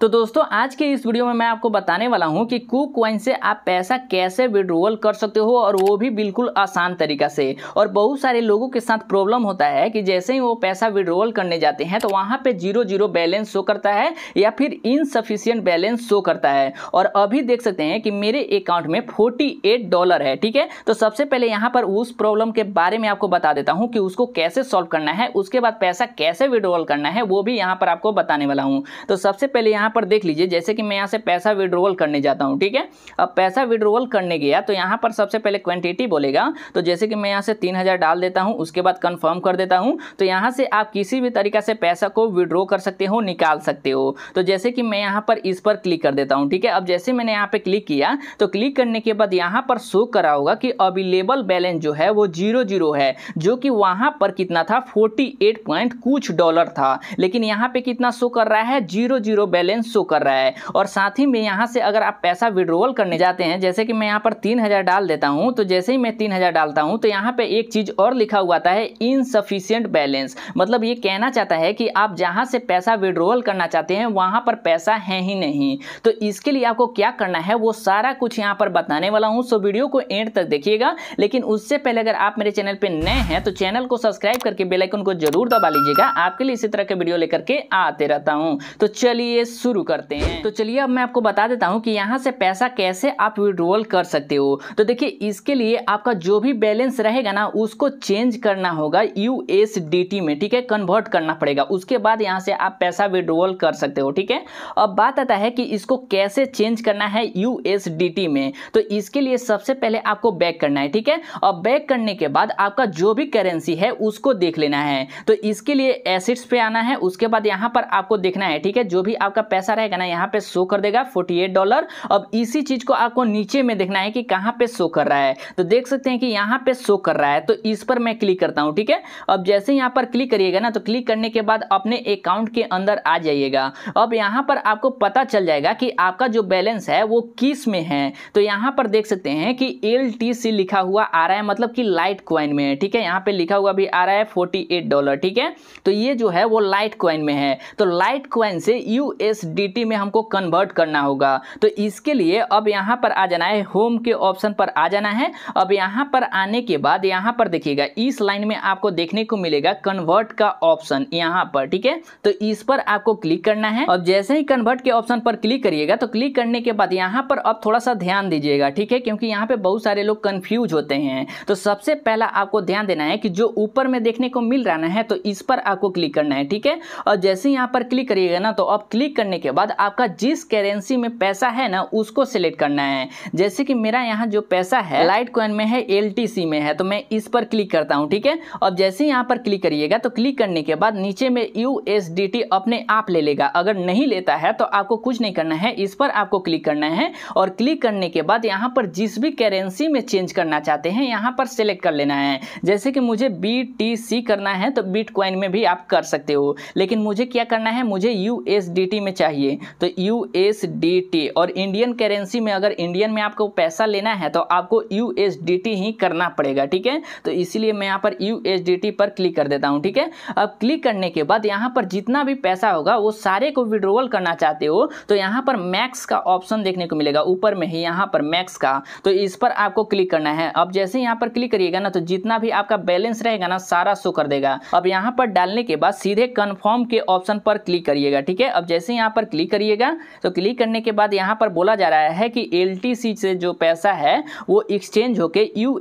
तो दोस्तों आज के इस वीडियो में मैं आपको बताने वाला हूँ कि कुक कॉइन से आप पैसा कैसे विड्रोवल कर सकते हो और वो भी बिल्कुल आसान तरीका से और बहुत सारे लोगों के साथ प्रॉब्लम होता है कि जैसे ही वो पैसा विड्रोवल करने जाते हैं तो वहाँ पर जीरो जीरो बैलेंस शो करता है या फिर इनसफिशियंट बैलेंस शो करता है और अभी देख सकते हैं कि मेरे अकाउंट में फोर्टी डॉलर है ठीक है तो सबसे पहले यहाँ पर उस प्रॉब्लम के बारे में आपको बता देता हूँ कि उसको कैसे सॉल्व करना है उसके बाद पैसा कैसे विड्रोवल करना है वो भी यहाँ पर आपको बताने वाला हूँ तो सबसे पहले यहाँ यहाँ पर देख लीजिए जैसे कि मैं यहाँ से पैसा विड्रोवल करने जाता हूँ ठीक है अब पैसा विड्रोवल करने गया तो यहाँ पर सबसे पहले क्वान्टिटी बोलेगा तो जैसे कि मैं यहाँ से तीन डाल देता हूँ उसके बाद कन्फर्म कर देता हूँ तो यहाँ से आप किसी भी तरीका से पैसा को विड्रॉ कर सकते हो निकाल सकते हो तो जैसे कि मैं यहाँ पर इस पर क्लिक कर देता हूँ ठीक है अब जैसे मैंने यहाँ पर क्लिक किया तो क्लिक करने के बाद यहाँ पर शो करा होगा कि अवेलेबल बैलेंस जो है वो जीरो जीरो है जो कि वहाँ पर कितना था फोर्टी कुछ डॉलर था लेकिन यहाँ पे कितना शो कर रहा है zero zero balance balance show कर रहा है और साथ ही में यहाँ से अगर आप पैसा विड्रोवल करने जाते हैं जैसे कि मैं यहाँ पर तीन हज़ार डाल देता हूँ तो जैसे ही मैं तीन हज़ार डालता हूँ तो यहाँ पे एक चीज़ और लिखा हुआ था है इनसफिशियंट बैलेंस मतलब ये कहना चाहता है कि आप जहाँ से पैसा विड्रोवल करना चाहते हैं वहाँ पर पैसा है ही नहीं तो इसके लिए आपको क्या करना है वो सारा कुछ यहाँ पर बताने वाला हूँ सो वीडियो को एंड तक देखिएगा लेकिन उससे पहले अगर आप मेरे चैनल पर नए हैं तो चैनल को सब्सक्राइब करके बेलाइकन को जरूर दबा लीजिएगा आपके लिए इसी तरह के वीडियो लेकर के आते रहता हूँ तो चलिए शुरू शुरू करते हैं तो चलिए अब मैं आपको बता देता हूँ कि यहाँ से पैसा कैसे आप विड्रोवल कर सकते हो तो देखिए इसके लिए आपका जो भी बैलेंस रहेगा ना उसको चेंज करना होगा यू में ठीक है कन्वर्ट करना पड़ेगा उसके बाद यहाँ से आप पैसा विड्रोवल कर सकते हो ठीक है अब बात आता है कि इसको कैसे चेंज करना है यू में तो इसके लिए सबसे पहले आपको बैक करना है ठीक है और बैक करने के बाद आपका जो भी करेंसी है उसको देख लेना है तो इसके लिए एसिड्स पे आना है उसके बाद यहाँ पर आपको देखना है ठीक है जो भी आपका पैसा रहेगा ना यहाँ पे शो कर देगा फोर्टी डॉलर अब इसी चीज़ को आपको नीचे में देखना है कि कहाँ पे शो कर रहा है तो देख सकते हैं कि यहाँ पे शो कर रहा है तो इस पर मैं क्लिक करता हूँ ठीक है अब जैसे यहाँ पर क्लिक करिएगा ना तो क्लिक करने के बाद अपने अकाउंट के अंदर आ जाइएगा अब यहाँ पर आपको पता चल जाएगा कि आपका जो बैलेंस है वो किस में है तो यहाँ पर देख सकते हैं कि एल लिखा हुआ आ रहा है मतलब कि लाइट क्वाइन में है ठीक है यहाँ पे लिखा हुआ भी आ रहा है फोर्टी डॉलर ठीक है तो ये जो है वो लाइट क्वाइन में है तो लाइट क्वाइन से यूएस एस डी टी में हमको कन्वर्ट करना होगा तो इसके लिए अब यहाँ पर आ जाना है होम के ऑप्शन पर आ जाना है अब यहाँ पर आने के बाद यहाँ पर देखिएगा इस लाइन में आपको देखने को मिलेगा कन्वर्ट का ऑप्शन यहाँ पर ठीक है तो इस पर आपको क्लिक करना है अब जैसे ही कन्वर्ट के ऑप्शन पर क्लिक करिएगा तो क्लिक करने के बाद यहाँ पर अब थोड़ा सा ध्यान दीजिएगा ठीक है क्योंकि यहाँ पर बहुत सारे लोग कन्फ्यूज होते हैं तो सबसे पहला आपको ध्यान देना है कि जो ऊपर में देखने को मिल रहा है तो इस पर आपको क्लिक करना है ठीक है और जैसे यहाँ पर क्लिक करिएगा ना तो अब क्लिक करने के बाद आपका जिस करेंसी में पैसा है ना उसको सिलेक्ट करना है जैसे कि मेरा यहाँ जो पैसा है लाइट कॉइन में है एल में है तो मैं इस पर क्लिक करता हूँ ठीक है अब जैसे यहाँ पर क्लिक करिएगा तो क्लिक करने के बाद नीचे में यू अपने आप ले लेगा अगर नहीं लेता है तो आपको कुछ नहीं करना है इस पर आपको क्लिक करना है और क्लिक करने के बाद यहाँ पर जिस भी करेंसी में चेंज करना चाहते हैं यहाँ पर सेलेक्ट कर लेना है जैसे कि मुझे बी करना है तो बीट में भी आप कर सकते हो लेकिन मुझे क्या करना है मुझे यू में चाहिए तो यू और इंडियन करेंसी में अगर इंडियन में आपको पैसा लेना है तो आपको यू ही करना पड़ेगा ठीक है तो इसीलिए मैं यहाँ पर यू पर क्लिक कर देता हूँ ठीक है अब क्लिक करने के बाद यहाँ पर जितना भी पैसा होगा वो सारे को विड्रोवल करना चाहते हो तो यहाँ पर मैक्स का ऑप्शन देखने को मिलेगा ऊपर में ही यहाँ पर मैक्स का तो इस पर आपको क्लिक करना है अब जैसे यहाँ पर क्लिक करिएगा ना तो जितना भी आपका बैलेंस रहेगा ना सारा शो कर देगा अब यहाँ पर डालने के बाद सीधे कन्फर्म के ऑप्शन पर क्लिक करिएगा ठीक है अब जैसे यहाँ यहाँ पर क्लिक करिएगा तो क्लिक करने के बाद यहाँ पर बोला जा रहा है कि एल से जो पैसा है वो एक्सचेंज होकर यू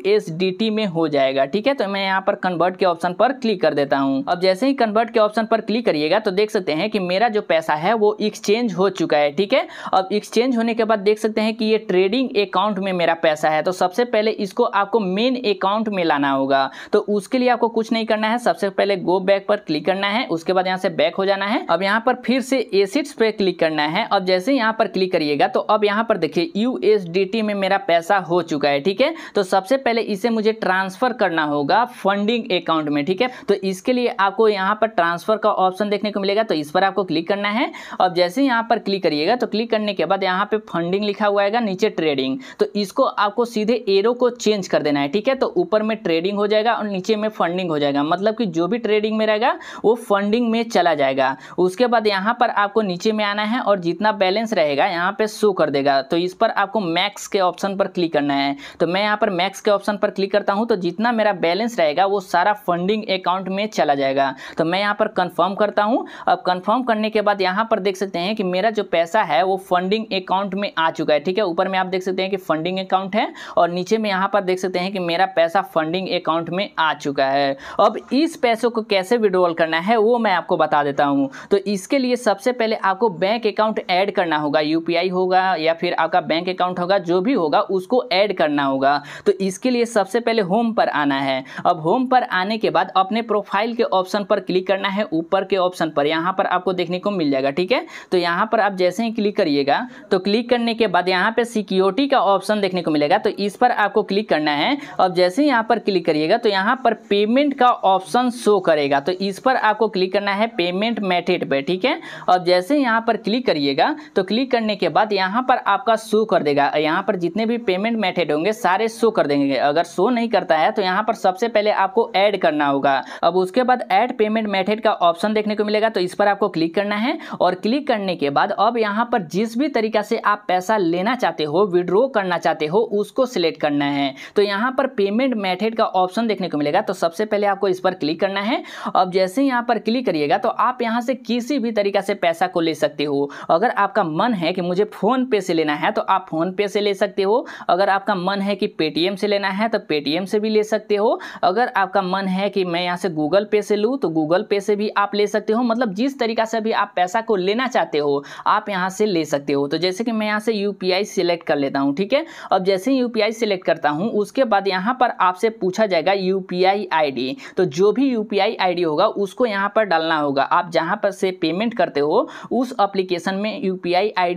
में हो जाएगा ठीक है तो मैं यहाँ पर कन्वर्ट के ऑप्शन पर क्लिक कर देता हूँ अब जैसे ही कन्वर्ट के ऑप्शन पर क्लिक करिएगा तो देख सकते हैं कि मेरा जो पैसा है वो एक्सचेंज हो चुका है ठीक है अब एक्सचेंज होने के बाद देख सकते हैं कि ये ट्रेडिंग अकाउंट में मेरा पैसा है तो सबसे पहले इसको आपको मेन अकाउंट में लाना होगा तो उसके लिए आपको कुछ नहीं करना है सबसे पहले गो बैक पर क्लिक करना है उसके बाद यहाँ से बैक हो जाना है अब यहाँ पर फिर से एसिड्स पे क्लिक करना है अब जैसे यहाँ पर क्लिक करिएगा तो अब यहाँ पर देखिए यू में मेरा पैसा हो चुका है ठीक है तो सबसे पहले इसे मुझे ट्रांसफर करना होगा फंडिंग अकाउंट में ठीक है तो इसके लिए आपको यहाँ पर ट्रांसफर का ऑप्शन देखने को मिलेगा तो इस पर आपको क्लिक करना है अब जैसे यहाँ पर क्लिक करिएगा तो क्लिक करने के बाद यहाँ पर फंडिंग लिखा हुआ है नीचे ट्रेडिंग तो इसको आपको सीधे एरो को चेंज कर देना है ठीक है तो ऊपर में ट्रेडिंग हो जाएगा और नीचे में फंडिंग हो जाएगा मतलब कि जो भी ट्रेडिंग में रहेगा वो फंडिंग में चला जाएगा उसके बाद यहाँ पर आपको नीचे नीचे में आना है और जितना बैलेंस रहेगा यहाँ पे शो कर देगा तो इस पर आपको मैक्स के ऑप्शन पर क्लिक करना है तो मैं यहाँ पर मैक्स के ऑप्शन पर क्लिक करता हूँ तो जितना मेरा बैलेंस रहेगा वो सारा फंडिंग अकाउंट में चला जाएगा तो मैं यहाँ पर कन्फर्म करता हूँ अब कन्फर्म करने के बाद यहाँ पर देख सकते हैं कि मेरा जो पैसा है वो फंडिंग अकाउंट में आ चुका है ठीक है ऊपर में आप देख सकते हैं कि फंडिंग अकाउंट है और नीचे में यहाँ पर देख सकते हैं कि मेरा पैसा फंडिंग अकाउंट में आ चुका है अब इस पैसों को कैसे विड्रॉल करना है वो मैं आपको बता देता हूँ तो इसके लिए सबसे पहले आप आपको बैंक अकाउंट ऐड करना होगा यूपीआई होगा या फिर आपका बैंक अकाउंट होगा जो भी होगा उसको ऐड करना होगा तो इसके लिए सबसे पहले होम पर आना है अब होम पर आने के बाद अपने प्रोफाइल के ऑप्शन पर क्लिक करना है ऊपर के ऑप्शन पर यहाँ पर आपको देखने को मिल जाएगा ठीक है तो यहाँ पर आप जैसे ही क्लिक करिएगा तो क्लिक करने के बाद यहाँ पर सिक्योरिटी का ऑप्शन देखने को मिलेगा तो इस पर आपको क्लिक करना है अब जैसे ही यहाँ पर क्लिक करिएगा तो यहाँ पर पेमेंट का ऑप्शन शो करेगा तो इस पर आपको क्लिक करना है पेमेंट मेथड पर ठीक है अब जैसे यहाँ यहाँ पर क्लिक करिएगा तो क्लिक करने के बाद यहाँ पर आपका शो कर देगा यहाँ पर जितने भी पेमेंट मेथड होंगे सारे शो कर देंगे अगर शो नहीं करता है तो यहाँ पर सबसे पहले आपको ऐड करना होगा अब उसके बाद ऐड पेमेंट मेथड का ऑप्शन देखने को मिलेगा तो इस पर आपको क्लिक करना है और क्लिक करने के बाद अब यहाँ पर जिस भी तरीका से आप पैसा लेना चाहते हो विड्रॉ करना चाहते हो उसको सिलेक्ट करना है तो यहाँ पर पेमेंट मेथड का ऑप्शन देखने को मिलेगा तो सबसे पहले आपको इस पर क्लिक करना है अब जैसे यहाँ पर क्लिक करिएगा तो आप यहाँ से किसी भी तरीका से पैसा को ले सकते हो अगर आपका मन है कि मुझे फ़ोन पे से लेना है तो आप फ़ोन पे से ले सकते हो अगर आपका मन है कि पेटीएम से लेना है तो पेटीएम से भी ले सकते हो अगर आपका मन है कि मैं यहाँ से गूगल पे से लूँ तो गूगल पे से भी आप ले सकते हो मतलब जिस तरीका से भी आप पैसा को लेना चाहते हो आप यहाँ से ले सकते हो तो जैसे कि मैं यहाँ से यू सिलेक्ट कर लेता हूँ ठीक है अब जैसे ही यू सिलेक्ट करता हूँ उसके बाद यहाँ पर आपसे पूछा जाएगा यू पी तो जो भी यू पी होगा उसको यहाँ पर डालना होगा आप जहाँ पर से पेमेंट करते हो उस एप्लीकेशन में यू पी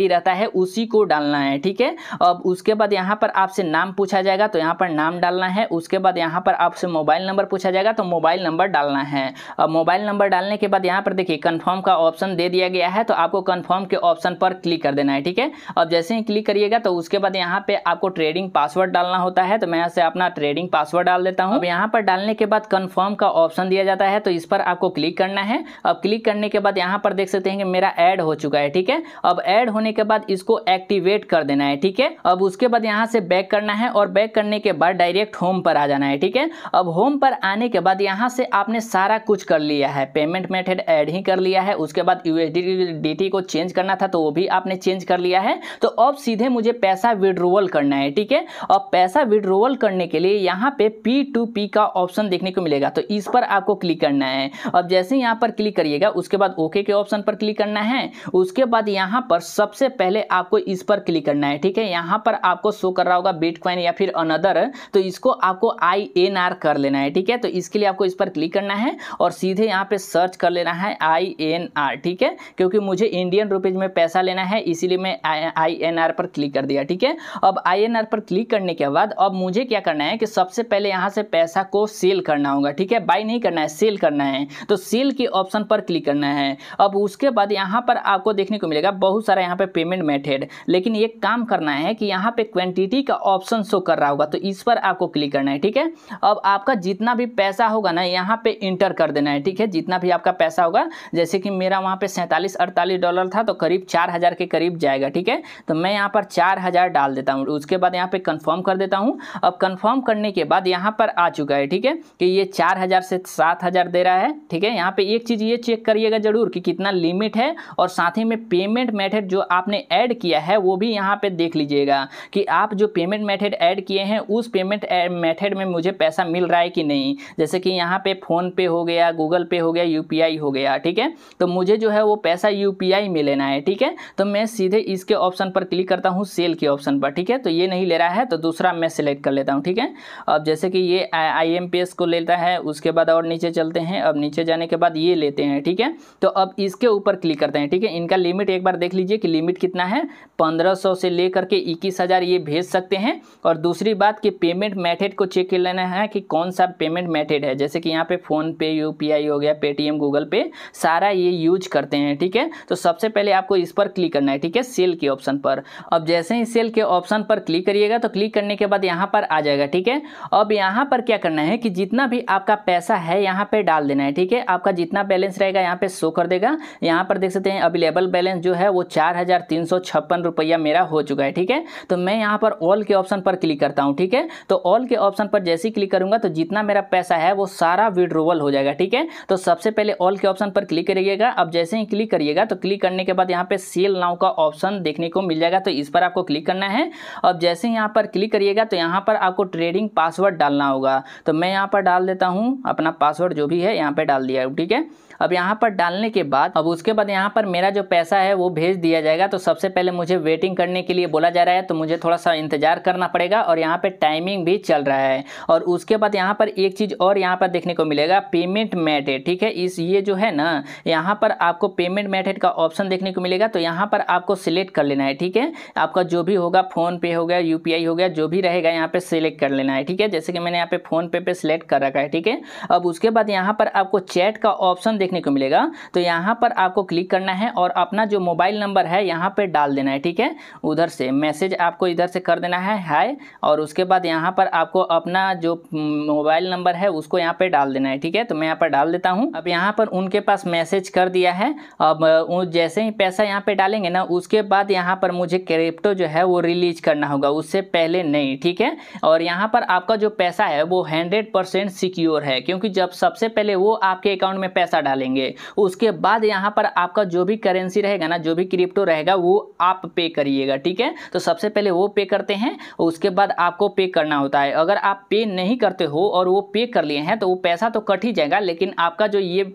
रहता है उसी को डालना है ठीक है अब उसके बाद यहाँ पर आपसे नाम पूछा जाएगा तो यहाँ पर नाम डालना है उसके बाद यहाँ पर आपसे मोबाइल नंबर पूछा जाएगा तो मोबाइल नंबर डालना है अब मोबाइल नंबर डालने के बाद यहाँ पर देखिए कन्फर्म का ऑप्शन दे दिया गया है तो आपको कन्फर्म के ऑप्शन पर क्लिक कर देना है ठीक है अब जैसे ही क्लिक करिएगा तो उसके बाद यहाँ पर आपको ट्रेडिंग पासवर्ड डालना होता है तो मैं यहाँ से अपना ट्रेडिंग पासवर्ड डाल देता हूँ अब यहाँ पर डालने के बाद कन्फर्म का ऑप्शन दिया जाता है तो इस पर आपको क्लिक करना है अब क्लिक करने के बाद यहाँ पर देख सकते हैं कि मेरा ऐड ऐड हो चुका है ठीक है अब ऐड होने के बाद इसको एक्टिवेट कर देना है ठीक है अब उसके बाद यहाँ से बैक करना है और बैक करने के बाद डायरेक्ट होम पर आ जाना है ठीक है अब होम पर आने के बाद यहाँ से आपने सारा कुछ कर लिया है पेमेंट मेथड ऐड ही कर लिया है उसके बाद यूएसडी को चेंज करना था तो वो भी आपने चेंज कर लिया है तो अब सीधे मुझे पैसा विड्रोवल करना है ठीक है अब पैसा विड्रोवल करने के लिए यहाँ पे पी टू पी का ऑप्शन देखने को मिलेगा तो इस पर आपको क्लिक करना है अब जैसे यहाँ पर क्लिक करिएगा उसके बाद ओके के ऑप्शन पर क्लिक करना है हैं उसके बाद यहाँ पर सबसे पहले आपको इस पर क्लिक करना है ठीक है यहाँ पर आपको शो कर रहा होगा बिटकॉइन या फिर अनदर तो इसको आपको आई एन आर कर लेना है ठीक है तो इसके लिए आपको इस पर क्लिक करना है और सीधे यहाँ पर सर्च कर लेना है आई एन आर ठीक है क्योंकि मुझे इंडियन रुपीज में पैसा लेना है इसीलिए मैं आई एन आर पर क्लिक कर दिया ठीक है अब आई एन आर पर क्लिक करने के बाद अब मुझे क्या करना है कि सबसे पहले यहाँ से पैसा को सेल करना होगा ठीक है बाई नहीं करना है सेल करना है तो सेल के ऑप्शन पर क्लिक करना है अब उसके बाद यहाँ पर आपको देखने को मिलेगा बहुत सारा यहाँ पे पेमेंट मेथड लेकिन ये काम करना है कि यहाँ पे क्वांटिटी का ऑप्शन शो कर रहा होगा तो इस पर आपको क्लिक करना है ठीक है अब आपका जितना भी पैसा होगा ना यहाँ पे इंटर कर देना है ठीक है जितना भी आपका पैसा होगा जैसे कि मेरा वहाँ पे सैंतालीस अड़तालीस डॉलर था तो करीब चार के करीब जाएगा ठीक है तो मैं यहाँ पर चार डाल देता हूँ उसके बाद यहाँ पे कन्फर्म कर देता हूँ अब कन्फर्म करने के बाद यहाँ पर आ चुका है ठीक है कि ये चार से सात दे रहा है ठीक है यहाँ पे एक चीज़ ये चेक करिएगा जरूर कि कितना लिमिट है और साथ ही में पेमेंट मेथड जो आपने ऐड किया है वो भी यहाँ पे देख लीजिएगा कि आप जो पेमेंट मेथड ऐड किए हैं उस पेमेंट मेथड में मुझे पैसा मिल रहा है कि नहीं जैसे कि यहाँ पे फ़ोन पे हो गया गूगल पे हो गया यू हो गया ठीक है तो मुझे जो है वो पैसा यू में लेना है ठीक है तो मैं सीधे इसके ऑप्शन पर क्लिक करता हूँ सेल के ऑप्शन पर ठीक है तो ये नहीं ले रहा है तो दूसरा मैं सिलेक्ट कर लेता हूँ ठीक है अब जैसे कि ये आई एम को लेता है उसके बाद और नीचे चलते हैं अब नीचे जाने के बाद ये लेते हैं ठीक है तो अब इसके ऊपर क्लिक करते हैं ठीक है इनका लिमिट एक बार देख लीजिए कि लिमिट कितना है 1500 से लेकर के 21000 ये भेज सकते हैं और दूसरी बात कि पेमेंट मेथड को चेक कर लेना है कि कौन सा पेमेंट मेथड है जैसे कि यहाँ पे फोन पे यू हो गया पेटीएम गूगल पे सारा ये यूज करते हैं ठीक है तो सबसे पहले आपको इस पर क्लिक करना है ठीक है सेल के ऑप्शन पर अब जैसे ही सेल के ऑप्शन पर क्लिक करिएगा तो क्लिक करने के बाद यहाँ पर आ जाएगा ठीक है अब यहाँ पर क्या करना है कि जितना भी आपका पैसा है यहाँ पर डाल देना है ठीक है आपका जितना बैलेंस रहेगा यहाँ पर शो कर देगा यहाँ पर देख सकते हैं अवेलेबल बैलेंस जो है वो चार हज़ार तीन सौ छप्पन रुपया मेरा हो चुका है ठीक है तो मैं यहाँ पर ऑल के ऑप्शन पर क्लिक करता हूँ ठीक है तो ऑल के ऑप्शन पर जैसे ही क्लिक करूंगा तो जितना मेरा पैसा है वो सारा विड्रोवल हो जाएगा ठीक है तो सबसे पहले ऑल के ऑप्शन पर क्लिक करिएगा अब जैसे ही क्लिक करिएगा तो क्लिक करने के बाद यहाँ पे सेल नाउ का ऑप्शन देखने को मिल जाएगा तो इस पर आपको क्लिक करना है अब जैसे ही यहाँ पर क्लिक करिएगा तो यहाँ पर आपको ट्रेडिंग पासवर्ड डालना होगा तो मैं यहाँ पर डाल देता हूँ अपना पासवर्ड जो भी है यहाँ पर डाल दिया ठीक है अब यहाँ पर डालने के बाद अब उसके बाद यहाँ पर मेरा जो पैसा है वो भेज दिया जाएगा तो सबसे पहले मुझे वेटिंग करने के लिए बोला जा रहा है तो मुझे थोड़ा सा इंतजार करना पड़ेगा और यहाँ पर टाइमिंग भी चल रहा है और उसके बाद यहाँ पर एक चीज़ और यहाँ पर देखने को मिलेगा पेमेंट मैटेड ठीक है इस ये जो है ना यहाँ पर आपको पेमेंट मैटेड का ऑप्शन देखने को मिलेगा तो यहाँ पर आपको सिलेक्ट कर लेना है ठीक है आपका जो भी होगा फोन पे हो गया यूपीआई हो गया जो भी रहेगा यहाँ पे सिलेक्ट कर लेना है ठीक है जैसे कि मैंने यहाँ पे फोन पे पे सिलेक्ट कर रखा है ठीक है अब उसके बाद यहाँ पर आपको चैट का ऑप्शन देख देखने को मिलेगा तो यहाँ पर आपको क्लिक करना है और अपना जो मोबाइल नंबर है यहाँ पर डाल देना है ठीक है उधर से मैसेज आपको इधर से कर देना है हाय और उसके बाद यहाँ पर आपको अपना जो मोबाइल नंबर है उसको यहाँ पर डाल देना है ठीक है तो मैं यहाँ पर डाल देता हूँ अब यहाँ पर उनके पास मैसेज कर दिया है अब जैसे ही पैसा यहाँ पर डालेंगे ना उसके बाद यहाँ पर मुझे क्रिप्टो जो है वो रिलीज करना होगा उससे पहले नहीं ठीक है और यहाँ पर आपका जो पैसा है वो हंड्रेड परसेंट सिक्योर है क्योंकि जब सबसे पहले वो आपके अकाउंट में पैसा डाल बना लेंगे उसके बाद यहाँ पर आपका जो भी करेंसी रहेगा ना जो भी क्रिप्टो रहेगा वो आप पे करिएगा ठीक है तो सबसे पहले वो पे करते हैं उसके बाद आपको पे करना होता है अगर आप पे नहीं करते हो और वो पे कर लिए हैं तो वो पैसा तो कट ही जाएगा लेकिन आपका जो ये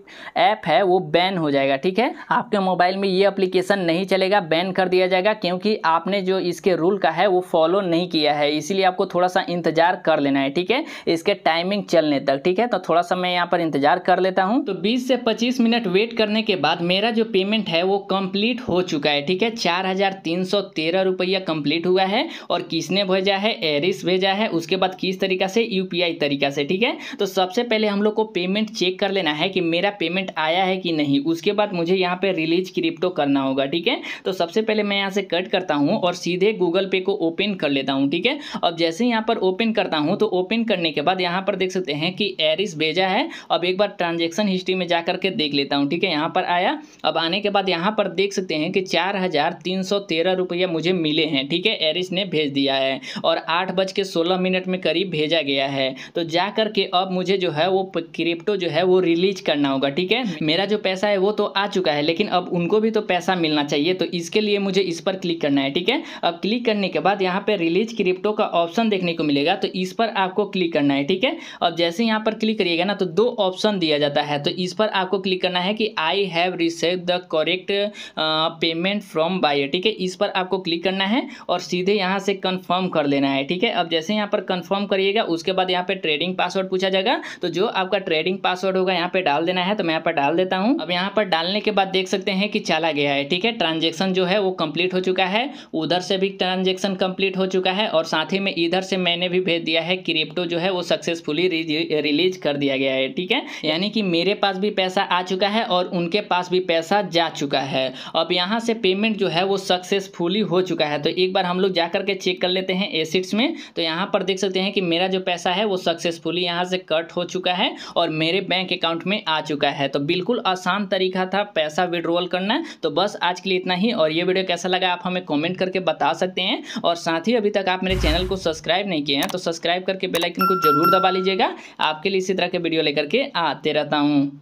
ऐप है वो बैन हो जाएगा ठीक है आपके मोबाइल में ये अप्लीकेशन नहीं चलेगा बैन कर दिया जाएगा क्योंकि आपने जो इसके रूल का है वो फॉलो नहीं किया है इसीलिए आपको थोड़ा सा इंतजार कर लेना है ठीक है इसके टाइमिंग चलने तक ठीक है तो थोड़ा सा मैं यहाँ पर इंतजार कर लेता हूँ तो बीस से 25 मिनट वेट करने के बाद मेरा जो पेमेंट है वो कंप्लीट हो चुका है ठीक है चार हज़ार तीन सौ तेरह रुपया कंप्लीट हुआ है और किसने भेजा है एरिस भेजा है उसके बाद किस तरीका से यूपीआई तरीका से ठीक है तो सबसे पहले हम लोग को पेमेंट चेक कर लेना है कि मेरा पेमेंट आया है कि नहीं उसके बाद मुझे यहाँ पर रिलीज क्रिप्टो करना होगा ठीक है तो सबसे पहले मैं यहाँ से कट करता हूँ और सीधे गूगल पे को ओपन कर लेता हूँ ठीक है अब जैसे यहाँ पर ओपन करता हूँ तो ओपन करने के बाद यहाँ पर देख सकते हैं कि एरिस भेजा है अब एक बार ट्रांजेक्शन हिस्ट्री में जाकर करके देख लेता हूँ ठीक है यहाँ पर आया अब आने के बाद यहाँ पर देख सकते हैं कि चार हज़ार तीन सौ तेरह रुपया मुझे मिले हैं ठीक है एरिस ने भेज दिया है और आठ बज के सोलह मिनट में करीब भेजा गया है तो जा करके अब मुझे जो है वो क्रिप्टो जो है वो रिलीज करना होगा ठीक है मेरा जो पैसा है वो तो आ चुका है लेकिन अब उनको भी तो पैसा मिलना चाहिए तो इसके लिए मुझे इस पर क्लिक करना है ठीक है अब क्लिक करने के बाद यहाँ पर रिलीज क्रिप्टो का ऑप्शन देखने को मिलेगा तो इस पर आपको क्लिक करना है ठीक है अब जैसे यहाँ पर क्लिक करिएगा ना तो दो ऑप्शन दिया जाता है तो इस पर आप आपको क्लिक करना है कि I have receive the correct payment from buyer ठीक है इस पर आपको क्लिक करना है और सीधे यहाँ से कन्फर्म कर लेना है ठीक है अब जैसे यहाँ पर कन्फर्म करिएगा उसके बाद यहाँ पर ट्रेडिंग पासवर्ड पूछा जाएगा तो जो आपका ट्रेडिंग पासवर्ड होगा यहाँ पर डाल देना है तो मैं यहाँ पर डाल देता हूँ अब यहाँ पर डालने के बाद देख सकते हैं कि चला गया है ठीक है ट्रांजेक्शन जो है वो कम्प्लीट हो चुका है उधर से भी ट्रांजेक्शन कम्प्लीट हो चुका है और साथ ही में इधर से मैंने भी भेज दिया है क्रिप्टो जो है वो सक्सेसफुली रिलीज कर दिया गया है ठीक है यानी कि मेरे पास भी पैसा पैसा आ चुका है और उनके पास भी पैसा जा चुका है अब यहाँ से पेमेंट जो है वो सक्सेसफुली हो चुका है तो एक बार हम लोग जा करके चेक कर लेते हैं एसिड्स में तो यहाँ पर देख सकते हैं कि मेरा जो पैसा है वो सक्सेसफुली यहाँ से कट हो चुका है और मेरे बैंक अकाउंट में आ चुका है तो बिल्कुल आसान तरीका था पैसा विड्रॉल करना तो बस आज के लिए इतना ही और ये वीडियो कैसा लगा आप हमें कॉमेंट करके बता सकते हैं और साथ ही अभी तक आप मेरे चैनल को सब्सक्राइब नहीं किए हैं तो सब्सक्राइब करके बेलाइकन को जरूर दबा लीजिएगा आपके लिए इसी तरह के वीडियो लेकर के आते रहता हूँ